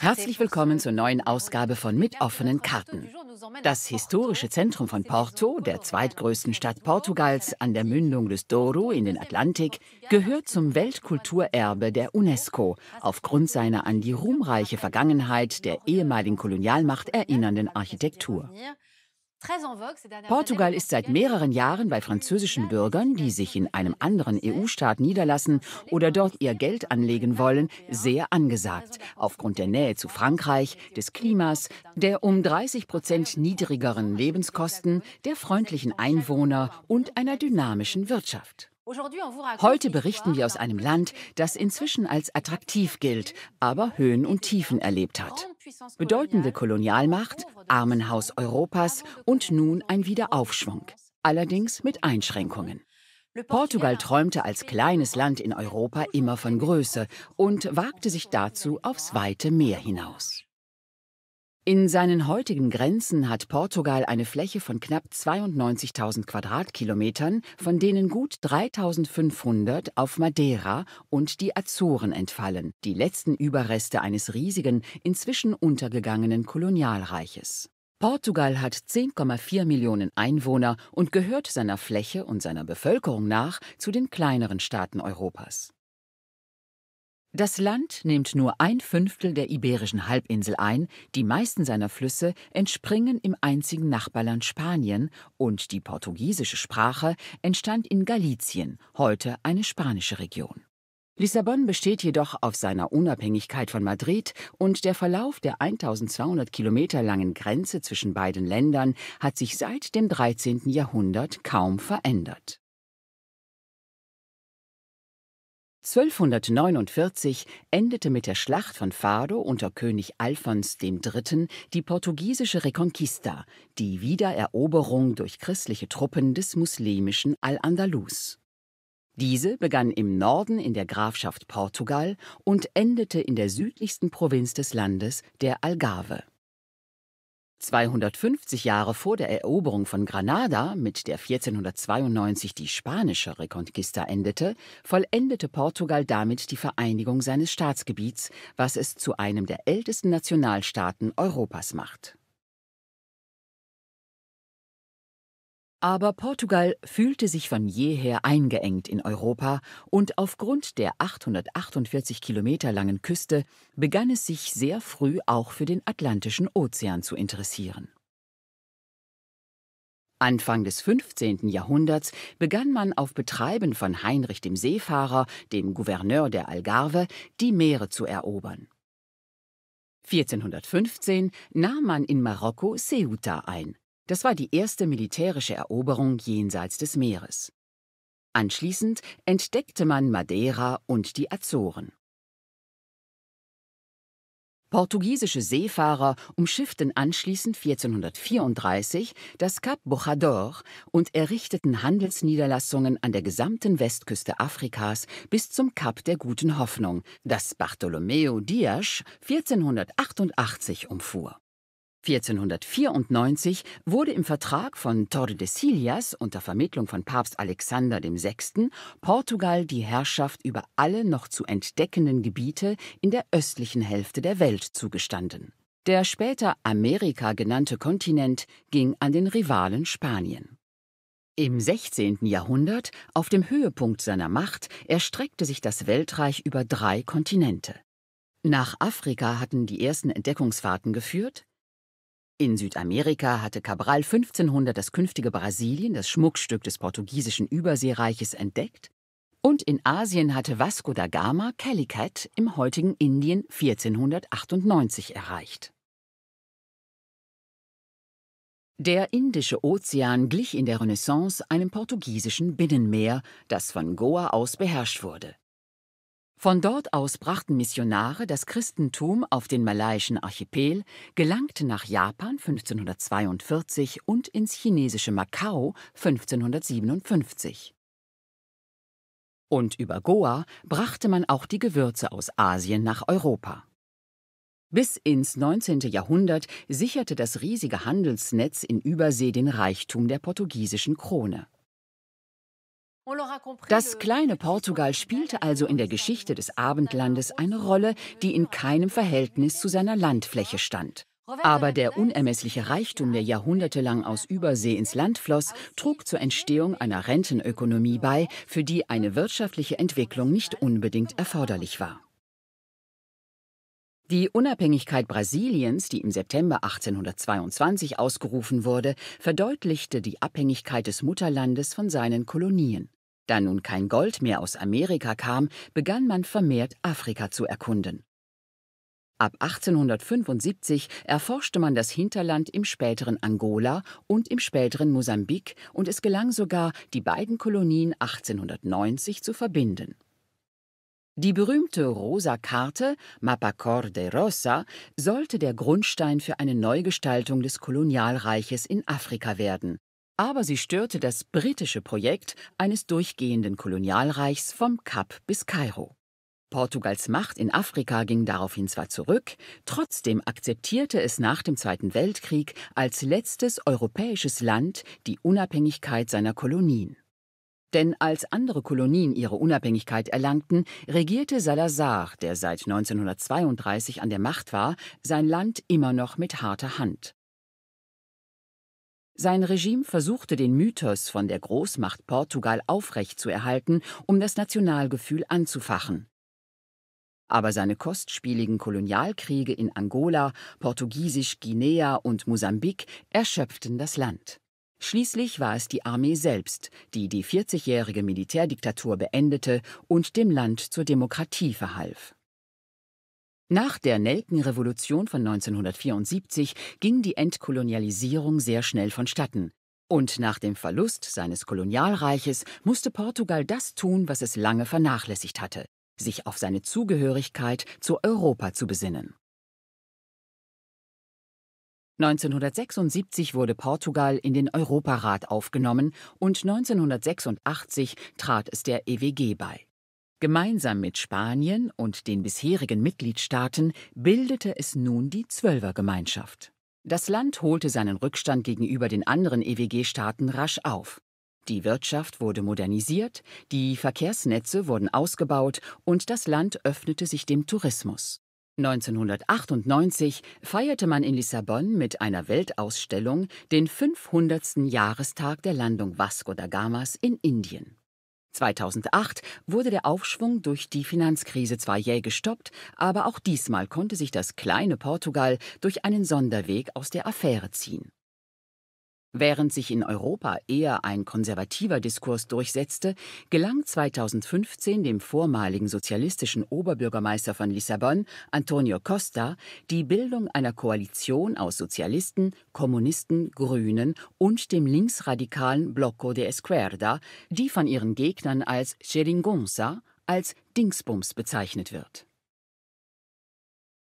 Herzlich willkommen zur neuen Ausgabe von Mit offenen Karten. Das historische Zentrum von Porto, der zweitgrößten Stadt Portugals an der Mündung des Douro in den Atlantik, gehört zum Weltkulturerbe der UNESCO aufgrund seiner an die ruhmreiche Vergangenheit der ehemaligen Kolonialmacht erinnernden Architektur. Portugal ist seit mehreren Jahren bei französischen Bürgern, die sich in einem anderen EU-Staat niederlassen oder dort ihr Geld anlegen wollen, sehr angesagt, aufgrund der Nähe zu Frankreich, des Klimas, der um 30 Prozent niedrigeren Lebenskosten, der freundlichen Einwohner und einer dynamischen Wirtschaft. Heute berichten wir aus einem Land, das inzwischen als attraktiv gilt, aber Höhen und Tiefen erlebt hat. Bedeutende Kolonialmacht, Armenhaus Europas und nun ein Wiederaufschwung, allerdings mit Einschränkungen. Portugal träumte als kleines Land in Europa immer von Größe und wagte sich dazu aufs weite Meer hinaus. In seinen heutigen Grenzen hat Portugal eine Fläche von knapp 92.000 Quadratkilometern, von denen gut 3.500 auf Madeira und die Azoren entfallen, die letzten Überreste eines riesigen, inzwischen untergegangenen Kolonialreiches. Portugal hat 10,4 Millionen Einwohner und gehört seiner Fläche und seiner Bevölkerung nach zu den kleineren Staaten Europas. Das Land nimmt nur ein Fünftel der iberischen Halbinsel ein, die meisten seiner Flüsse entspringen im einzigen Nachbarland Spanien und die portugiesische Sprache entstand in Galicien, heute eine spanische Region. Lissabon besteht jedoch auf seiner Unabhängigkeit von Madrid und der Verlauf der 1200 Kilometer langen Grenze zwischen beiden Ländern hat sich seit dem 13. Jahrhundert kaum verändert. 1249 endete mit der Schlacht von Fado unter König Alfons III. die portugiesische Reconquista, die Wiedereroberung durch christliche Truppen des muslimischen Al-Andalus. Diese begann im Norden in der Grafschaft Portugal und endete in der südlichsten Provinz des Landes, der Algarve 250 Jahre vor der Eroberung von Granada, mit der 1492 die spanische Reconquista endete, vollendete Portugal damit die Vereinigung seines Staatsgebiets, was es zu einem der ältesten Nationalstaaten Europas macht Aber Portugal fühlte sich von jeher eingeengt in Europa und aufgrund der 848 Kilometer langen Küste begann es sich sehr früh auch für den Atlantischen Ozean zu interessieren. Anfang des 15. Jahrhunderts begann man auf Betreiben von Heinrich dem Seefahrer, dem Gouverneur der Algarve, die Meere zu erobern. 1415 nahm man in Marokko Ceuta ein das war die erste militärische Eroberung jenseits des Meeres. Anschließend entdeckte man Madeira und die Azoren. Portugiesische Seefahrer umschifften anschließend 1434 das Kap Bojador und errichteten Handelsniederlassungen an der gesamten Westküste Afrikas bis zum Kap der Guten Hoffnung, das Bartolomeo Dias 1488 umfuhr 1494 wurde im Vertrag von Tordesillas unter Vermittlung von Papst Alexander VI. Portugal die Herrschaft über alle noch zu entdeckenden Gebiete in der östlichen Hälfte der Welt zugestanden. Der später Amerika genannte Kontinent ging an den Rivalen Spanien. Im 16. Jahrhundert, auf dem Höhepunkt seiner Macht, erstreckte sich das Weltreich über drei Kontinente. Nach Afrika hatten die ersten Entdeckungsfahrten geführt, in Südamerika hatte Cabral 1500 das künftige Brasilien, das Schmuckstück des portugiesischen Überseereiches, entdeckt und in Asien hatte Vasco da Gama Calicut im heutigen Indien 1498 erreicht. Der Indische Ozean glich in der Renaissance einem portugiesischen Binnenmeer, das von Goa aus beherrscht wurde. Von dort aus brachten Missionare das Christentum auf den malaiischen Archipel, gelangten nach Japan 1542 und ins chinesische Macau 1557. Und über Goa brachte man auch die Gewürze aus Asien nach Europa. Bis ins 19. Jahrhundert sicherte das riesige Handelsnetz in Übersee den Reichtum der portugiesischen Krone. Das kleine Portugal spielte also in der Geschichte des Abendlandes eine Rolle, die in keinem Verhältnis zu seiner Landfläche stand. Aber der unermessliche Reichtum, der jahrhundertelang aus Übersee ins Land floss, trug zur Entstehung einer Rentenökonomie bei, für die eine wirtschaftliche Entwicklung nicht unbedingt erforderlich war. Die Unabhängigkeit Brasiliens, die im September 1822 ausgerufen wurde, verdeutlichte die Abhängigkeit des Mutterlandes von seinen Kolonien. Da nun kein Gold mehr aus Amerika kam, begann man vermehrt Afrika zu erkunden. Ab 1875 erforschte man das Hinterland im späteren Angola und im späteren Mosambik und es gelang sogar, die beiden Kolonien 1890 zu verbinden. Die berühmte rosa Karte, Mapacor de Rosa, sollte der Grundstein für eine Neugestaltung des Kolonialreiches in Afrika werden, aber sie störte das britische Projekt eines durchgehenden Kolonialreichs vom Kap bis Kairo. Portugals Macht in Afrika ging daraufhin zwar zurück, trotzdem akzeptierte es nach dem Zweiten Weltkrieg als letztes europäisches Land die Unabhängigkeit seiner Kolonien. Denn als andere Kolonien ihre Unabhängigkeit erlangten, regierte Salazar, der seit 1932 an der Macht war, sein Land immer noch mit harter Hand. Sein Regime versuchte den Mythos von der Großmacht Portugal aufrechtzuerhalten, um das Nationalgefühl anzufachen. Aber seine kostspieligen Kolonialkriege in Angola, Portugiesisch-Guinea und Mosambik erschöpften das Land. Schließlich war es die Armee selbst, die die 40-jährige Militärdiktatur beendete und dem Land zur Demokratie verhalf. Nach der Nelkenrevolution von 1974 ging die Entkolonialisierung sehr schnell vonstatten. Und nach dem Verlust seines Kolonialreiches musste Portugal das tun, was es lange vernachlässigt hatte, sich auf seine Zugehörigkeit zu Europa zu besinnen. 1976 wurde Portugal in den Europarat aufgenommen und 1986 trat es der EWG bei. Gemeinsam mit Spanien und den bisherigen Mitgliedstaaten bildete es nun die Zwölfergemeinschaft. Das Land holte seinen Rückstand gegenüber den anderen EWG-Staaten rasch auf. Die Wirtschaft wurde modernisiert, die Verkehrsnetze wurden ausgebaut und das Land öffnete sich dem Tourismus. 1998 feierte man in Lissabon mit einer Weltausstellung den 500. Jahrestag der Landung Vasco da Gamas in Indien. 2008 wurde der Aufschwung durch die Finanzkrise zwar jäh gestoppt, aber auch diesmal konnte sich das kleine Portugal durch einen Sonderweg aus der Affäre ziehen Während sich in Europa eher ein konservativer Diskurs durchsetzte, gelang 2015 dem vormaligen sozialistischen Oberbürgermeister von Lissabon, Antonio Costa, die Bildung einer Koalition aus Sozialisten, Kommunisten, Grünen und dem linksradikalen Bloco de Esquerda, die von ihren Gegnern als Cheringonza, als Dingsbums bezeichnet wird.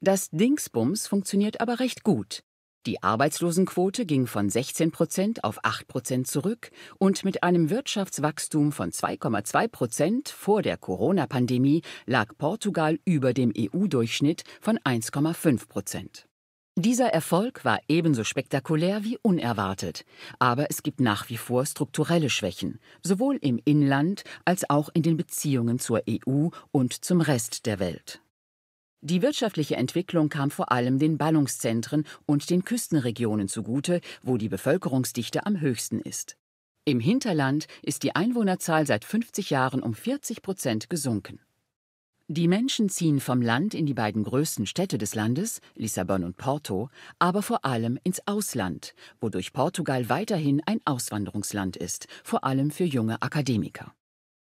Das Dingsbums funktioniert aber recht gut. Die Arbeitslosenquote ging von 16 Prozent auf 8 Prozent zurück und mit einem Wirtschaftswachstum von 2,2 Prozent vor der Corona-Pandemie lag Portugal über dem EU-Durchschnitt von 1,5 Prozent. Dieser Erfolg war ebenso spektakulär wie unerwartet, aber es gibt nach wie vor strukturelle Schwächen, sowohl im Inland als auch in den Beziehungen zur EU und zum Rest der Welt. Die wirtschaftliche Entwicklung kam vor allem den Ballungszentren und den Küstenregionen zugute, wo die Bevölkerungsdichte am höchsten ist. Im Hinterland ist die Einwohnerzahl seit 50 Jahren um 40 Prozent gesunken. Die Menschen ziehen vom Land in die beiden größten Städte des Landes, Lissabon und Porto, aber vor allem ins Ausland, wodurch Portugal weiterhin ein Auswanderungsland ist, vor allem für junge Akademiker.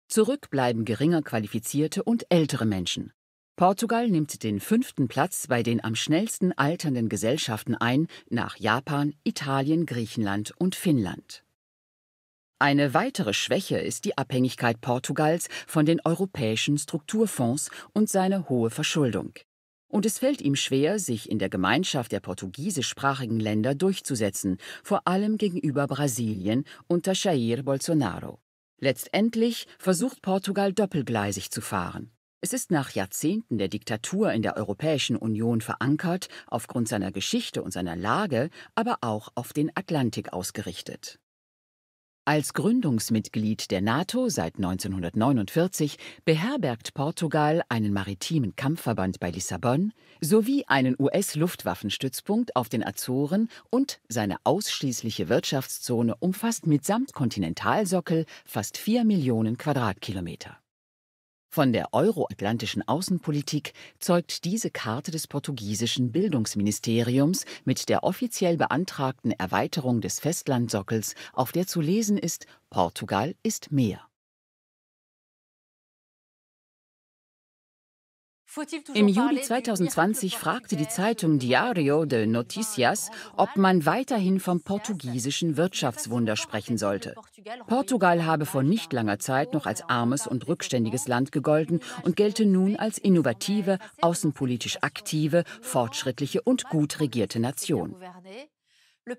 Zurück bleiben geringer qualifizierte und ältere Menschen, Portugal nimmt den fünften Platz bei den am schnellsten alternden Gesellschaften ein, nach Japan, Italien, Griechenland und Finnland. Eine weitere Schwäche ist die Abhängigkeit Portugals von den europäischen Strukturfonds und seine hohe Verschuldung. Und es fällt ihm schwer, sich in der Gemeinschaft der portugiesischsprachigen Länder durchzusetzen, vor allem gegenüber Brasilien unter Jair Bolsonaro. Letztendlich versucht Portugal doppelgleisig zu fahren. Es ist nach Jahrzehnten der Diktatur in der Europäischen Union verankert, aufgrund seiner Geschichte und seiner Lage, aber auch auf den Atlantik ausgerichtet. Als Gründungsmitglied der NATO seit 1949 beherbergt Portugal einen maritimen Kampfverband bei Lissabon sowie einen US-Luftwaffenstützpunkt auf den Azoren und seine ausschließliche Wirtschaftszone umfasst mitsamt Kontinentalsockel fast 4 Millionen Quadratkilometer. Von der euroatlantischen Außenpolitik zeugt diese Karte des portugiesischen Bildungsministeriums mit der offiziell beantragten Erweiterung des Festlandsockels, auf der zu lesen ist Portugal ist mehr. Im Juli 2020 fragte die Zeitung Diario de Noticias, ob man weiterhin vom portugiesischen Wirtschaftswunder sprechen sollte. Portugal habe vor nicht langer Zeit noch als armes und rückständiges Land gegolten und gelte nun als innovative, außenpolitisch aktive, fortschrittliche und gut regierte Nation.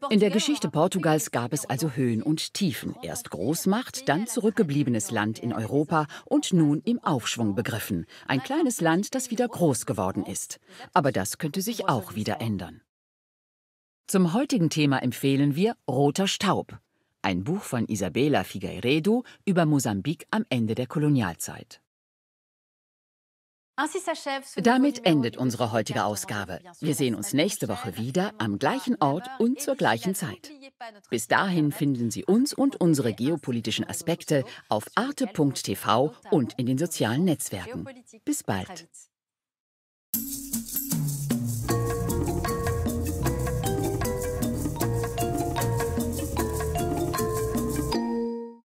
In der Geschichte Portugals gab es also Höhen und Tiefen. Erst Großmacht, dann zurückgebliebenes Land in Europa und nun im Aufschwung begriffen. Ein kleines Land, das wieder groß geworden ist. Aber das könnte sich auch wieder ändern. Zum heutigen Thema empfehlen wir Roter Staub, ein Buch von Isabela Figueiredo über Mosambik am Ende der Kolonialzeit. Ah, Damit endet unsere heutige Ausgabe. Wir sehen uns nächste Woche wieder am gleichen Ort und zur gleichen Zeit. Bis dahin finden Sie uns und unsere geopolitischen Aspekte auf arte.tv und in den sozialen Netzwerken. Bis bald.